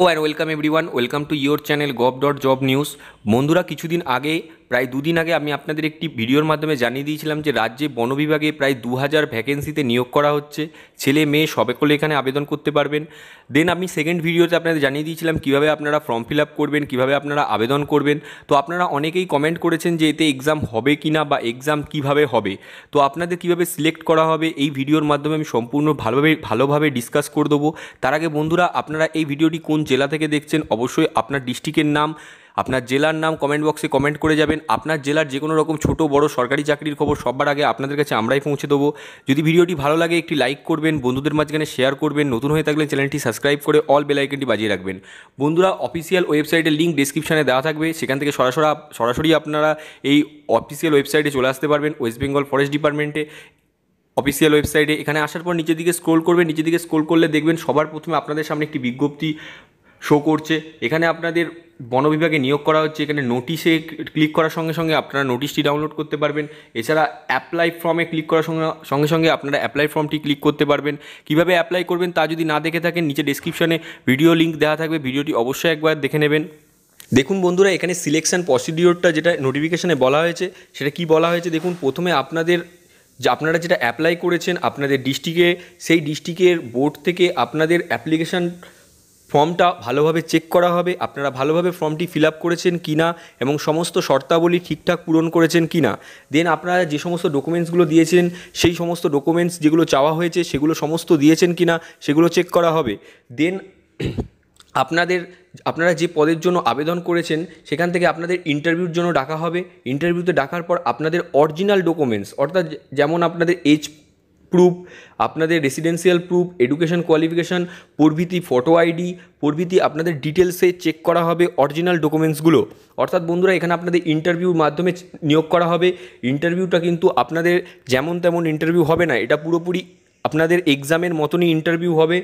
O and welcome everyone welcome to your channel gov dot job news বন্ধুরা কিছুদিন আগে প্রায় দুদিন আগে আমি আপনাদের একটি ভিডিওর মাধ্যমে জানিয়ে দিয়েছিলাম যে রাজ্যে বন বিভাগে প্রায় দু হাজার ভ্যাকেন্সিতে নিয়োগ করা হচ্ছে ছেলে মেয়ে করলে এখানে আবেদন করতে পারবেন দেন আমি সেকেন্ড ভিডিওতে আপনাদের জানিয়ে দিয়েছিলাম কীভাবে আপনারা ফর্ম ফিল আপ করবেন কীভাবে আপনারা আবেদন করবেন তো আপনারা অনেকেই কমেন্ট করেছেন যে এতে এক্সাম হবে কি না বা এক্সাম কিভাবে হবে তো আপনাদের কিভাবে সিলেক্ট করা হবে এই ভিডিওর মাধ্যমে আমি সম্পূর্ণ ভালোভাবে ভালোভাবে ডিসকাস করে দেবো তার আগে বন্ধুরা আপনারা এই ভিডিওটি কোন জেলা থেকে দেখছেন অবশ্যই আপনার ডিস্ট্রিক্টের নাম আপনার জেলার নাম কমেন্ট বক্সে কমেন্ট করে যাবেন আপনার জেলার যে কোনো রকম ছোটো বড় সরকারি চাকরির খবর সবার আগে আপনাদের কাছে আমরাই পৌঁছে দেবো যদি ভিডিওটি ভালো লাগে একটি লাইক করবেন বন্ধুদের মাঝখানে শেয়ার করবেন নতুন হয়ে থাকলে চ্যানেলটি সাবস্ক্রাইব করে অল বেলাইকনটি বাজিয়ে রাখবেন বন্ধুরা অফিসিয়াল ওয়েবসাইটের লিঙ্ক ডিসক্রিপশানে দেওয়া থাকবে সেখান থেকে সরাসরি সরাসরি আপনারা এই অফিসিয়াল ওয়েবসাইটে চলে আসতে পারবেন ওয়েস্ট বেঙ্গল ফরেস্ট ডিপার্টমেন্টে অফিসিয়াল ওয়েবসাইটে এখানে আসার পর নিচের দিকে স্ক্রোল করবেন নিচের দিকে স্ক্রোল করলে দেখবেন সবার প্রথমে আপনাদের সামনে একটি বিজ্ঞপ্তি শো করছে এখানে আপনাদের বন বিভাগে নিয়োগ করা হচ্ছে এখানে নোটিশে ক্লিক করার সঙ্গে সঙ্গে আপনারা নোটিশটি ডাউনলোড করতে পারবেন এছাড়া অ্যাপ্লাই ফর্মে ক্লিক করার সঙ্গে সঙ্গে সঙ্গে আপনারা অ্যাপ্লাই ফর্মটি ক্লিক করতে পারবেন কিভাবে অ্যাপ্লাই করবেন তা যদি না দেখে থাকেন নিচে ডিসক্রিপশানে ভিডিও লিঙ্ক দেওয়া থাকবে ভিডিওটি অবশ্যই একবার দেখে নেবেন দেখুন বন্ধুরা এখানে সিলেকশান প্রসিডিওরটা যেটা নোটিফিকেশানে বলা হয়েছে সেটা কি বলা হয়েছে দেখুন প্রথমে আপনাদের যে আপনারা যেটা অ্যাপ্লাই করেছেন আপনাদের ডিস্ট্রিক্টে সেই ডিস্ট্রিক্টের বোর্ড থেকে আপনাদের অ্যাপ্লিকেশান ফর্মটা ভালোভাবে চেক করা হবে আপনারা ভালোভাবে ফর্মটি ফিল আপ করেছেন কি না এবং সমস্ত শর্তাবলী ঠিকঠাক পূরণ করেছেন কি না দেন আপনারা যে সমস্ত ডকুমেন্টসগুলো দিয়েছেন সেই সমস্ত ডকুমেন্টস যেগুলো চাওয়া হয়েছে সেগুলো সমস্ত দিয়েছেন কি না সেগুলো চেক করা হবে দেন আপনাদের আপনারা যে পদের জন্য আবেদন করেছেন সেখান থেকে আপনাদের ইন্টারভিউর জন্য ডাকা হবে ইন্টারভিউতে ডাকার পর আপনাদের অরিজিনাল ডকুমেন্টস অর্থাৎ যেমন আপনাদের এজ প্রুফ আপনাদের রেসিডেন্সিয়াল প্রুফ এডুকেশন কোয়ালিফিকেশান প্রভৃতি ফটো আইডি প্রভৃতি আপনাদের ডিটেলসে চেক করা হবে অরিজিনাল ডকুমেন্টসগুলো অর্থাৎ বন্ধুরা এখানে আপনাদের ইন্টারভিউর মাধ্যমে নিয়োগ করা হবে ইন্টারভিউটা কিন্তু আপনাদের যেমন তেমন ইন্টারভিউ হবে না এটা পুরোপুরি আপনাদের এক্সামের মতনই ইন্টারভিউ হবে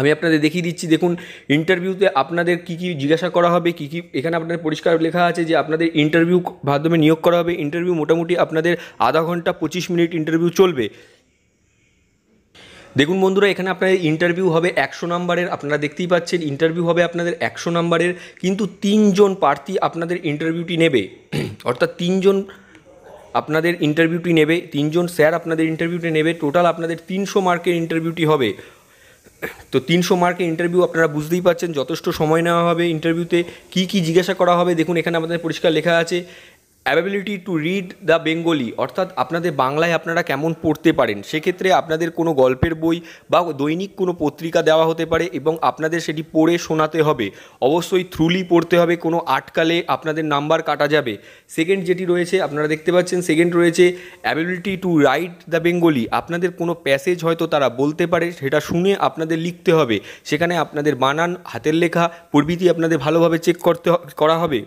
আমি আপনাদের দেখিয়ে দিচ্ছি দেখুন ইন্টারভিউতে আপনাদের কি কি জিজ্ঞাসা করা হবে কি কি এখানে আপনাদের পরিষ্কার লেখা আছে যে আপনাদের ইন্টারভিউ মাধ্যমে নিয়োগ করা হবে ইন্টারভিউ মোটামুটি আপনাদের আধা ঘন্টা পঁচিশ মিনিট ইন্টারভিউ চলবে দেখুন বন্ধুরা এখানে আপনাদের ইন্টারভিউ হবে একশো নাম্বারের আপনারা দেখতেই পাচ্ছেন ইন্টারভিউ হবে আপনাদের একশো নাম্বারের কিন্তু তিনজন প্রার্থী আপনাদের ইন্টারভিউটি নেবে অর্থাৎ তিনজন আপনাদের ইন্টারভিউটি নেবে তিনজন স্যার আপনাদের ইন্টারভিউটি নেবে টোটাল আপনাদের তিনশো মার্কের ইন্টারভিউটি হবে তো তিনশো মার্কের ইন্টারভিউ আপনারা বুঝতেই পারছেন যথেষ্ট সময় নেওয়া হবে ইন্টারভিউতে কি কি জিজ্ঞাসা করা হবে দেখুন এখানে আমাদের পরিষ্কার লেখা আছে ability to read the Bengali অর্থাৎ আপনাদের বাংলায় আপনারা কেমন পড়তে পারেন সেক্ষেত্রে আপনাদের কোনো গল্পের বই বা দৈনিক কোনো পত্রিকা দেওয়া হতে পারে এবং আপনাদের সেটি পড়ে শোনাতে হবে অবশ্যই থ্রুলি পড়তে হবে কোনো আটকালে আপনাদের নাম্বার কাটা যাবে সেকেন্ড যেটি রয়েছে আপনারা দেখতে পাচ্ছেন সেকেন্ড রয়েছে ability to write the Bengali আপনাদের কোনো প্যাসেজ হয়তো তারা বলতে পারে সেটা শুনে আপনাদের লিখতে হবে সেখানে আপনাদের বানান হাতের লেখা প্রভৃতি আপনাদের ভালোভাবে চেক করতে করা হবে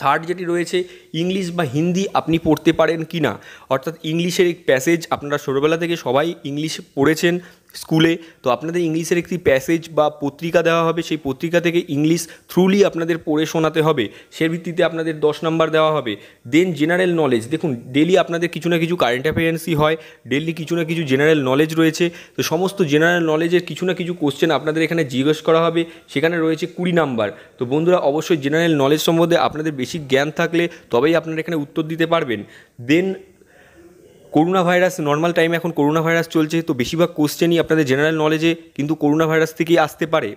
থার্ড যেটি রয়েছে ইংলিশ বা হিন্দি আপনি পড়তে পারেন কি না অর্থাৎ ইংলিশের এক প্যাসেজ আপনারা ছোটোবেলা থেকে সবাই ইংলিশ পড়েছেন স্কুলে তো আপনাদের ইংলিশের একটি প্যাসেজ বা পত্রিকা দেওয়া হবে সেই পত্রিকা থেকে ইংলিশ থ্রুলি আপনাদের পড়ে শোনাতে হবে সে ভিত্তিতে আপনাদের দশ নাম্বার দেওয়া হবে দেন জেনারেল নলেজ দেখুন ডেলি আপনাদের কিছু না কিছু কারেন্ট অ্যাফেয়ার্সই হয় ডেলি কিছু না কিছু জেনারেল নলেজ রয়েছে তো সমস্ত জেনারেল নলেজের কিছু না কিছু কোশ্চেন আপনাদের এখানে জিজ্ঞেস করা হবে সেখানে রয়েছে কুড়ি নাম্বার তো বন্ধুরা অবশ্যই জেনারেল নলেজ সম্বন্ধে আপনাদের বেশি জ্ঞান থাকলে তবেই আপনারা এখানে উত্তর দিতে পারবেন দেন করোনা ভাইরাস নর্মাল টাইমে এখন করোনা ভাইরাস চলছে তো বেশিরভাগ কোশ্চেনই আপনাদের জেনারেল নলেজে কিন্তু করোনা ভাইরাস থেকেই আসতে পারে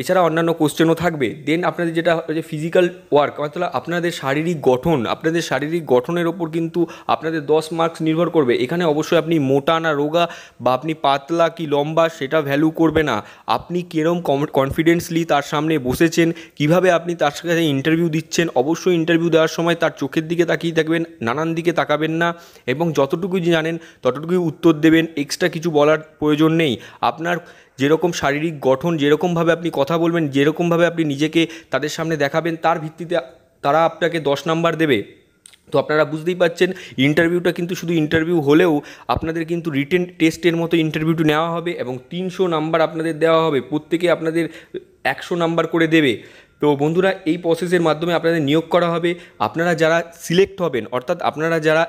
এছাড়া অন্যান্য কোশ্চেনও থাকবে দেন আপনাদের যেটা যে ফিজিক্যাল ওয়ার্ক অর্থাৎ আপনাদের শারীরিক গঠন আপনাদের শারীরিক গঠনের ওপর কিন্তু আপনাদের দশ মার্কস নির্ভর করবে এখানে অবশ্যই আপনি মোটা না রোগা বা আপনি পাতলা কি লম্বা সেটা ভ্যালু করবে না আপনি কীরম কনফিডেন্সলি তার সামনে বসেছেন কিভাবে আপনি তার সাথে ইন্টারভিউ দিচ্ছেন অবশ্যই ইন্টারভিউ দেওয়ার সময় তার চোখের দিকে তাকিয়ে থাকবেন নানান দিকে তাকাবেন না এবং যতটুকুই জানেন ততটুকুই উত্তর দেবেন এক্সট্রা কিছু বলার প্রয়োজন নেই আপনার যেরকম শারীরিক গঠন যেরকমভাবে আপনি কথা বলবেন যেরকমভাবে আপনি নিজেকে তাদের সামনে দেখাবেন তার ভিত্তিতে তারা আপনাকে দশ নাম্বার দেবে তো আপনারা বুঝতেই পাচ্ছেন ইন্টারভিউটা কিন্তু শুধু ইন্টারভিউ হলেও আপনাদের কিন্তু রিটেন টেস্টের মতো ইন্টারভিউটি নেওয়া হবে এবং তিনশো নাম্বার আপনাদের দেওয়া হবে প্রত্যেকে আপনাদের একশো নাম্বার করে দেবে তো বন্ধুরা এই প্রসেসের মাধ্যমে আপনাদের নিয়োগ করা হবে আপনারা যারা সিলেক্ট হবেন অর্থাৎ আপনারা যারা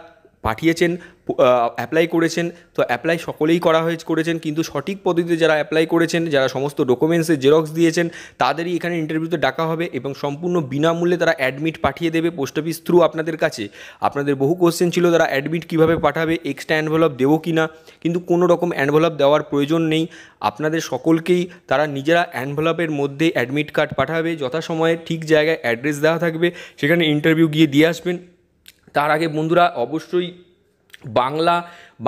পাঠিয়েছেন অ্যাপ্লাই করেছেন তো অ্যাপ্লাই সকলেই করা হয়ে করেছেন কিন্তু সঠিক পদ্ধতিতে যারা অ্যাপ্লাই করেছেন যারা সমস্ত ডকুমেন্টসে জেরক্স দিয়েছেন তাদেরই এখানে ইন্টারভিউতে ডাকা হবে এবং সম্পূর্ণ বিনামূল্যে তারা অ্যাডমিট পাঠিয়ে দেবে পোস্ট অফিস থ্রু আপনাদের কাছে আপনাদের বহু কোশ্চেন ছিল তারা অ্যাডমিট কীভাবে পাঠাবে এক্সট্রা অ্যানভেলপ দেবো কি না কিন্তু কোনো রকম অ্যানভেলপ দেওয়ার প্রয়োজন নেই আপনাদের সকলকেই তারা নিজেরা অ্যানভেলপের মধ্যে অ্যাডমিট কার্ড পাঠাবে যথাসময়ে ঠিক জায়গায় অ্যাড্রেস দেওয়া থাকবে সেখানে ইন্টারভিউ গিয়ে দিয়ে আসবেন তার আগে বন্ধুরা অবশ্যই বাংলা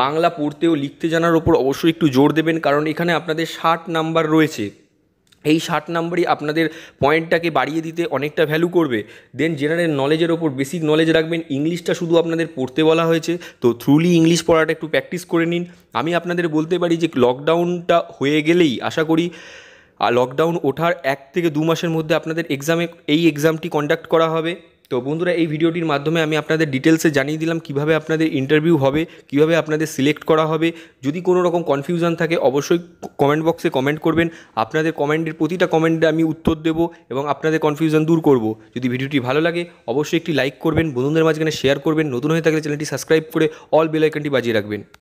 বাংলা পড়তে ও লিখতে জানার ওপর অবশ্যই একটু জোর দেবেন কারণ এখানে আপনাদের ষাট নাম্বার রয়েছে এই ষাট নাম্বারই আপনাদের পয়েন্টটাকে বাড়িয়ে দিতে অনেকটা ভ্যালু করবে দেন জেনারেল নলেজের ওপর বেসিক নলেজ রাখবেন ইংলিশটা শুধু আপনাদের পড়তে বলা হয়েছে তো থ্রুলি ইংলিশ পড়াটা একটু প্র্যাকটিস করে নিন আমি আপনাদের বলতে পারি যে লকডাউনটা হয়ে গেলেই আশা করি লকডাউন ওঠার এক থেকে দু মাসের মধ্যে আপনাদের এক্সামে এই এক্সামটি কন্ডাক্ট করা হবে তো বন্ধুরা এই ভিডিওটির মাধ্যমে আমি আপনাদের ডিটেলসে জানিয়ে দিলাম কিভাবে আপনাদের ইন্টারভিউ হবে কিভাবে আপনাদের সিলেক্ট করা হবে যদি কোনো রকম কনফিউশন থাকে অবশ্যই কমেন্ট বক্সে কমেন্ট করবেন আপনাদের কমেন্টের প্রতিটা কমেন্টে আমি উত্তর দেবো এবং আপনাদের কনফিউশন দূর করব যদি ভিডিওটি ভালো লাগে অবশ্যই একটি লাইক করবেন বন্ধুদের মাঝখানে শেয়ার করবেন নতুন হয়ে থাকলে চ্যানেলটি সাবস্ক্রাইব করে অল বেলাইকনটি বাজিয়ে রাখবেন